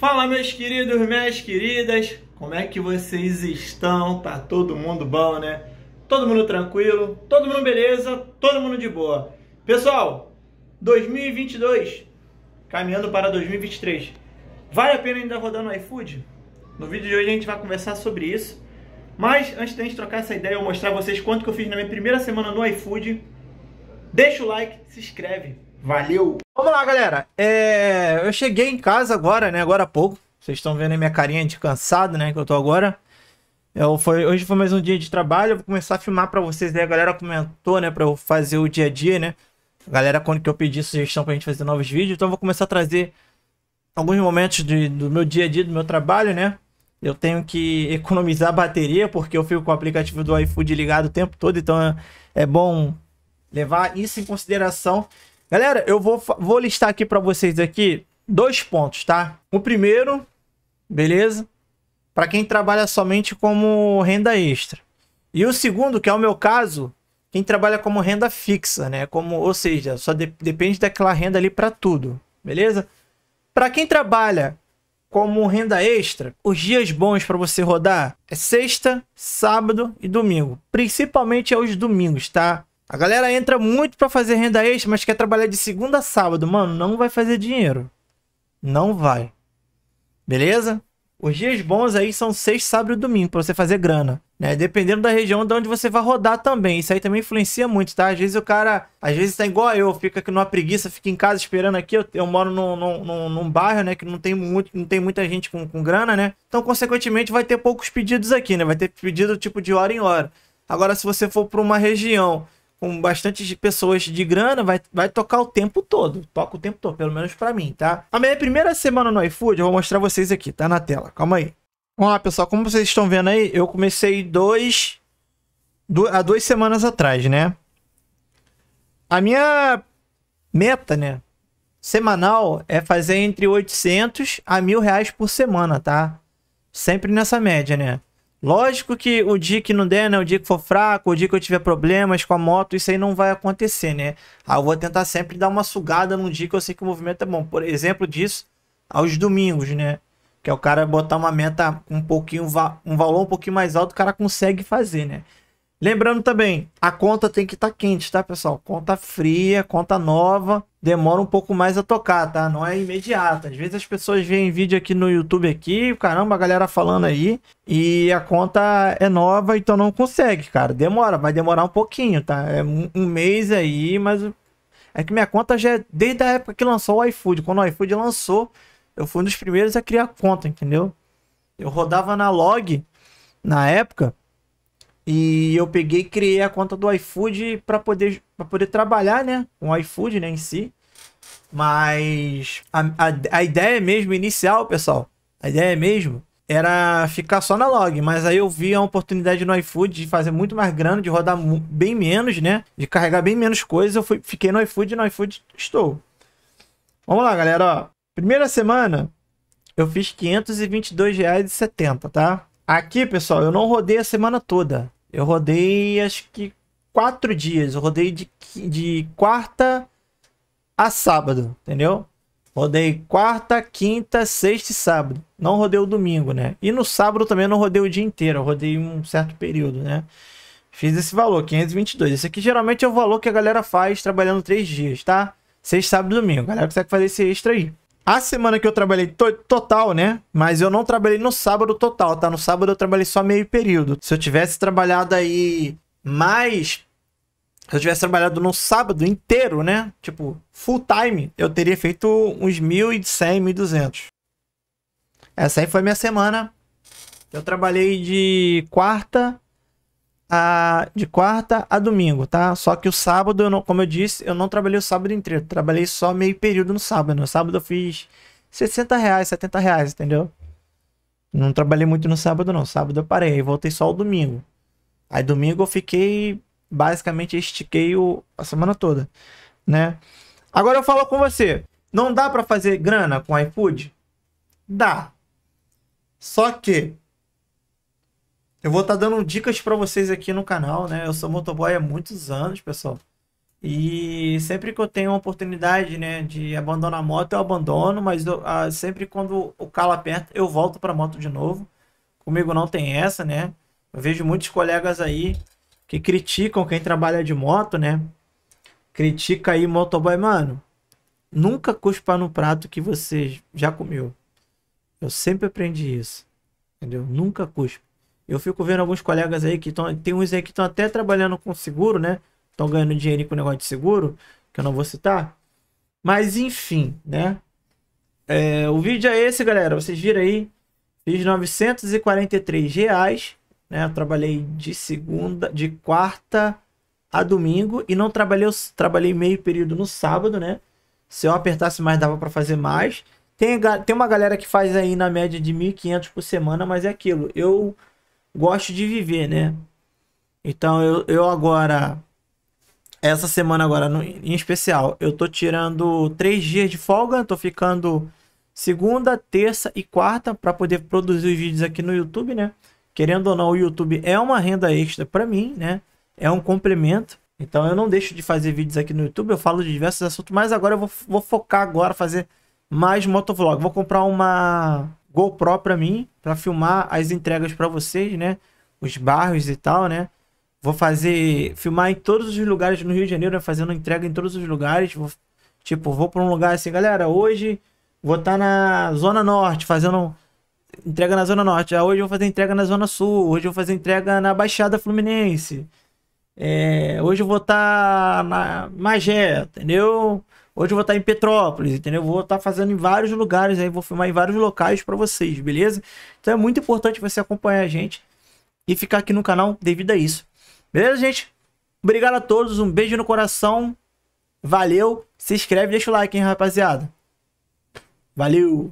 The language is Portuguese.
Fala meus queridos, minhas queridas, como é que vocês estão? Tá todo mundo bom, né? Todo mundo tranquilo, todo mundo beleza, todo mundo de boa. Pessoal, 2022, caminhando para 2023, vale a pena ainda rodar no iFood? No vídeo de hoje a gente vai conversar sobre isso, mas antes de a gente trocar essa ideia, eu vou mostrar a vocês quanto que eu fiz na minha primeira semana no iFood. Deixa o like, se inscreve, Valeu! Vamos lá, galera. É... Eu cheguei em casa agora, né? Agora há pouco. Vocês estão vendo aí minha carinha de cansado, né? Que eu tô agora. Eu é, foi... Hoje foi mais um dia de trabalho. Eu vou começar a filmar pra vocês. né a galera comentou, né? Pra eu fazer o dia a dia, né? A galera, quando que eu pedi sugestão pra gente fazer novos vídeos. Então eu vou começar a trazer alguns momentos de... do meu dia a dia, do meu trabalho, né? Eu tenho que economizar bateria, porque eu fico com o aplicativo do iFood ligado o tempo todo. Então é bom levar isso em consideração. Galera, eu vou, vou listar aqui para vocês aqui dois pontos, tá? O primeiro, beleza? Para quem trabalha somente como renda extra. E o segundo, que é o meu caso, quem trabalha como renda fixa, né? Como, ou seja, só de, depende daquela renda ali para tudo, beleza? Para quem trabalha como renda extra, os dias bons para você rodar é sexta, sábado e domingo. Principalmente é os domingos, tá? A galera entra muito para fazer renda extra, mas quer trabalhar de segunda a sábado. Mano, não vai fazer dinheiro. Não vai. Beleza? Os dias bons aí são sexta, sábado e domingo para você fazer grana, né? Dependendo da região de onde você vai rodar também. Isso aí também influencia muito, tá? Às vezes o cara, às vezes tá igual eu, fica aqui numa preguiça, fica em casa esperando aqui. Eu, eu moro num, num, num, bairro, né, que não tem muito, não tem muita gente com, com grana, né? Então, consequentemente, vai ter poucos pedidos aqui, né? Vai ter pedido tipo de hora em hora. Agora, se você for para uma região com bastante pessoas de grana, vai, vai tocar o tempo todo. Toca o tempo todo, pelo menos para mim, tá? A minha primeira semana no iFood, eu vou mostrar vocês aqui, tá na tela. Calma aí. Vamos lá, pessoal. Como vocês estão vendo aí, eu comecei dois. a há duas semanas atrás, né? A minha meta, né? Semanal é fazer entre 800 a mil reais por semana, tá? Sempre nessa média, né? Lógico que o dia que não der, né? O dia que for fraco, o dia que eu tiver problemas com a moto, isso aí não vai acontecer, né? Aí ah, eu vou tentar sempre dar uma sugada num dia que eu sei que o movimento é bom. Por exemplo disso, aos domingos, né? Que é o cara botar uma meta um pouquinho, um valor um pouquinho mais alto, o cara consegue fazer, né? Lembrando também, a conta tem que estar tá quente, tá, pessoal? Conta fria, conta nova demora um pouco mais a tocar, tá? Não é imediato. Às vezes as pessoas veem vídeo aqui no YouTube aqui, caramba, a galera falando aí, e a conta é nova, então não consegue, cara. Demora, vai demorar um pouquinho, tá? É um mês aí, mas é que minha conta já é desde a época que lançou o iFood. Quando o iFood lançou, eu fui um dos primeiros a criar conta, entendeu? Eu rodava na log na época e eu peguei e criei a conta do iFood para poder, pra poder trabalhar, né? Com o iFood, né, em si. Mas a, a, a ideia mesmo inicial, pessoal, a ideia mesmo era ficar só na log, mas aí eu vi a oportunidade no iFood de fazer muito mais grana, de rodar bem menos, né? De carregar bem menos coisas. Eu fui, fiquei no iFood e no iFood estou. Vamos lá, galera. Ó, primeira semana eu fiz R$ 522,70, tá? Aqui, pessoal, eu não rodei a semana toda. Eu rodei, acho que, quatro dias. Eu rodei de, de quarta a sábado, entendeu? Rodei quarta, quinta, sexta e sábado. Não rodei o domingo, né? E no sábado também não rodei o dia inteiro. Eu rodei um certo período, né? Fiz esse valor, 522. Esse aqui geralmente é o valor que a galera faz trabalhando três dias, tá? Sexta, sábado e domingo. A galera consegue fazer esse extra aí. A semana que eu trabalhei to total, né? Mas eu não trabalhei no sábado total, tá? No sábado eu trabalhei só meio período. Se eu tivesse trabalhado aí mais. Se eu tivesse trabalhado no sábado inteiro, né? Tipo, full time, eu teria feito uns 1.100, 1.200. Essa aí foi minha semana. Eu trabalhei de quarta a de quarta a domingo, tá? Só que o sábado, eu não, como eu disse, eu não trabalhei o sábado inteiro. Trabalhei só meio período no sábado. No sábado eu fiz 60 reais, 70 reais, entendeu? Não trabalhei muito no sábado, não. Sábado eu parei, aí voltei só o domingo. Aí domingo eu fiquei, basicamente, estiquei o, a semana toda, né? Agora eu falo com você. Não dá para fazer grana com iFood? Dá. Só que eu vou estar tá dando dicas para vocês aqui no canal, né? Eu sou motoboy há muitos anos, pessoal. E sempre que eu tenho uma oportunidade, né, de abandonar a moto, eu abandono, mas eu, a, ah, sempre quando o calo aperta, eu volto para a moto de novo. Comigo não tem essa, né? Eu vejo muitos colegas aí que criticam quem trabalha de moto, né? Critica aí motoboy, mano. Nunca cuspa no prato que você já comeu. Eu sempre aprendi isso. Entendeu? Nunca cuspa. Eu fico vendo alguns colegas aí que estão. Tem uns aí que estão até trabalhando com seguro, né? Estão ganhando dinheiro com negócio de seguro, que eu não vou citar. Mas enfim, né? É, o vídeo é esse, galera. Vocês viram aí. Fiz 943 reais. Né? Eu trabalhei de segunda, de quarta a domingo. E não trabalhei, trabalhei meio período no sábado, né? Se eu apertasse mais, dava para fazer mais. Tem, tem uma galera que faz aí na média de 1.500 por semana, mas é aquilo. Eu gosto de viver, né? Então eu, eu agora, essa semana agora no, em especial, eu tô tirando três dias de folga, tô ficando segunda, terça e quarta para poder produzir os vídeos aqui no YouTube, né? Querendo ou não, o YouTube é uma renda extra para mim, né? É um complemento. Então eu não deixo de fazer vídeos aqui no YouTube, eu falo de diversos assuntos, mas agora eu vou, vou focar agora, fazer mais motovlog. Vou comprar uma GoPro para mim, para filmar as entregas para vocês, né? Os bairros e tal, né? Vou fazer filmar em todos os lugares no Rio de Janeiro, né? fazendo entrega em todos os lugares. Vou, tipo, vou para um lugar assim, galera, hoje vou estar tá na zona norte fazendo entrega na zona norte. Ah, hoje vou fazer entrega na zona sul, hoje vou fazer entrega na Baixada Fluminense. É, hoje eu vou estar tá na Magé, entendeu? Hoje eu vou estar em Petrópolis, entendeu? Eu vou estar fazendo em vários lugares aí, vou filmar em vários locais para vocês, beleza? Então é muito importante você acompanhar a gente e ficar aqui no canal devido a isso. Beleza, gente? Obrigado a todos, um beijo no coração. Valeu, se inscreve, deixa o like, hein, rapaziada. Valeu!